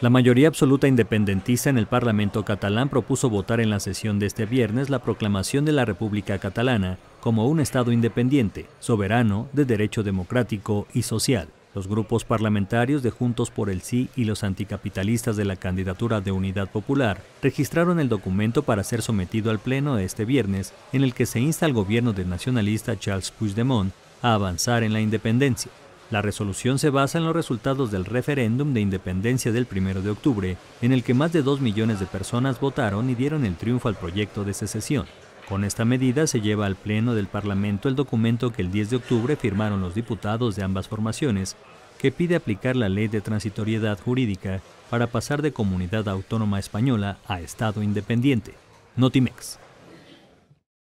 La mayoría absoluta independentista en el Parlamento catalán propuso votar en la sesión de este viernes la proclamación de la República Catalana como un Estado independiente, soberano, de derecho democrático y social. Los grupos parlamentarios de Juntos por el Sí y los anticapitalistas de la candidatura de Unidad Popular registraron el documento para ser sometido al Pleno de este viernes, en el que se insta al gobierno del nacionalista Charles Puigdemont a avanzar en la independencia. La resolución se basa en los resultados del referéndum de independencia del 1 de octubre, en el que más de 2 millones de personas votaron y dieron el triunfo al proyecto de secesión. Con esta medida se lleva al Pleno del Parlamento el documento que el 10 de octubre firmaron los diputados de ambas formaciones, que pide aplicar la ley de transitoriedad jurídica para pasar de comunidad autónoma española a Estado independiente. Notimex.